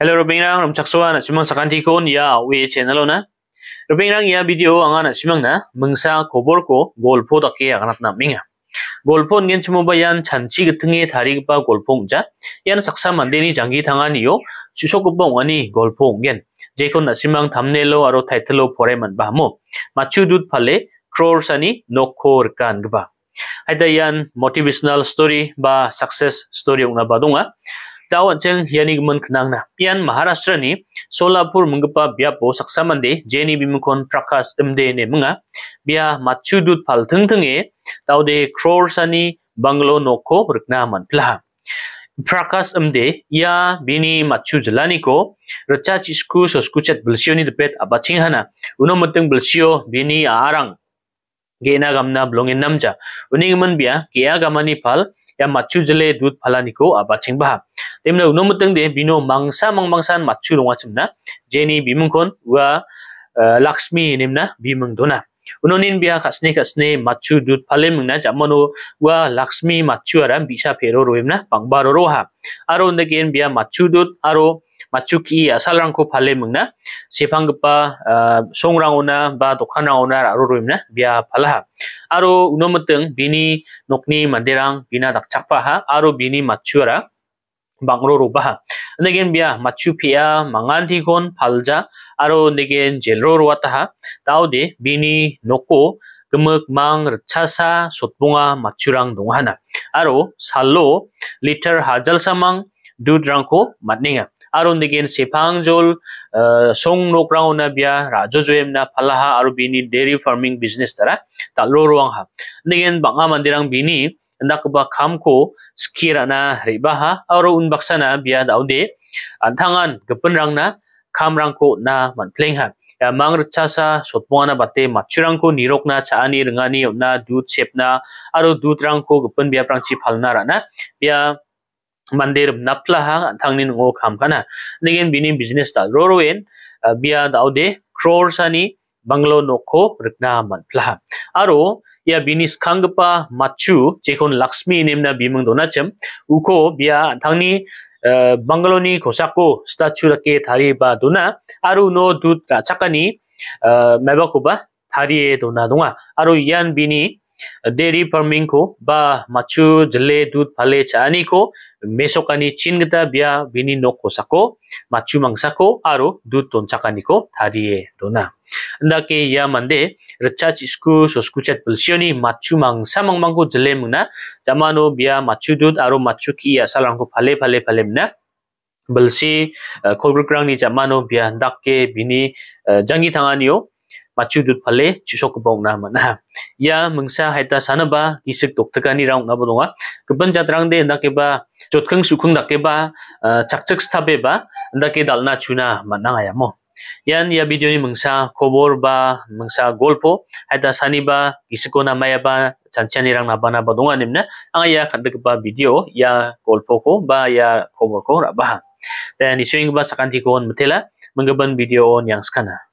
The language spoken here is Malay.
Hello r o b i n r a n g rumchaksuan simang s a k a n t i k u n ya we channel na. r o b i n r a n g ya video ang ana simang na mengsa kobor ko golpo dake aganat na minga. Nyan Chumubayan, Chan Tungi, Yan Mandini, Jangi, Tangan, Golpo, Chig, Tarigba, Golpo, Ja, Wani, Saksa, Chusoko, u Gen, Golpo, 골 l o 겐츠모바 얀 잔치 같은게 다리바 골포옹자 얀 삭사 만데니 장기 당하니요 주 l 급봉 원이 골포옹겐 제콘 나시망 담넬로 a n g 이틀로 포레만 바모 마추두드 팔레 크로르사니 노코르 칸그바 하이 Success Story, u n 스 스토리 옹나 바동아 Tawat ceng yani gemun kenang na. Pian Maharashtra ni Solapur mengapa biar bo saksa jeni bimukon prakas emde ne munga biar macu dud pal teng tenge tawde crore sani banglo noko rukna man pelah. Prakas emde ya bini macu jalani ko rucah cisku soskucet belsio ni depet abacing hana uno mateng belsio bini arang gena gamna blongin namja uning man biar kia gamani pal ya macu jale dud palani ko abacing bahap. Demna unom teng de bino mangsa mang mangsan machu longa chimna. Jeni bimungkon wa Lakshmi nimna bimung dona. Unonin biha khasne khasne machu dut phale mungna jamano wa Lakshmi machu aram bisa phero roimna pangbaro roha. Aro undegen biha machu dut aro machu ki asalrangko phale mungna sepanggpa songrang ona ba dokhana ona aro roimna biha phalaha. Aro unom bini nokni manderang bina dakchakpa ha aro bini machu bangro ro baha negen bia machu phia mangandhi gon phalja aro negen jelro ro taha taude bini noko gmuk mang rchasa sotbunga machurang dongana aro sallo liter hajal samang dudrangko matninga aro negen sepang jol eh, song nok rauna bia rajo joem na phalaha aro bini dairy farming business tara talro roang ha negen banga mandirang bini anda kham ko skira na riba ha aro un baksa na bia daude anthangan gapan rang na kham rang ko na man playing ha ya mang rcha sa sotpona bate machurang ko nirok na cha ani ringa ni na du chep na aro du trang ko gapan bia prang chi phalna ra na bia mandir napla ha anthangni ngo kham kana nigen bini business ta roroen eh, bia daude crore sani banglo nokho rikna man phla aro 야 미니 스캉그파 마추 제콘 락스미 님나 비명 도나첨 우코 비아 당니 방글로니 고사코 스타츄라케 다리바 도나 아루노 두타 차카니 메바코바 다리에 도나 동아 아루 이안 비니 डेरी पर्मिङको बा माछु झले दुध फाले छानीको मेसोकानी चिनगता बिया भिनी नोखोसाको माछु मङ्साको आरो दुध तोन्चाकानीको थारिए धुना Anda ke ya mande rucha cisku susku cet pelsioni macu mang samang mangku jele muna zamanu biya macu dud aru macu ki ya salangku pale pale pale muna belsi eh, kolgrup rang ni zamanu biya ndak ke bini eh, janggi tanganiyo macu dud pale cisoku bong na mana ya mengsa haita sana ba kisik doktakani rang na bodonga kepen jatrang de ndak ke ba jotkeng sukung ndak ke ba eh, cak cak stabe ba ndak ke dalna cuna mana ngayamo yan ya video ni mengsa kobor ba mengsa golpo ada sani ba isko na maya ba chanchani rang na bana ni nimna ang ya kadak ba video ya golpo ko ba ya kobor ko ra ba dan isuing ba sakanti ko on mutela mengeban video on yang skana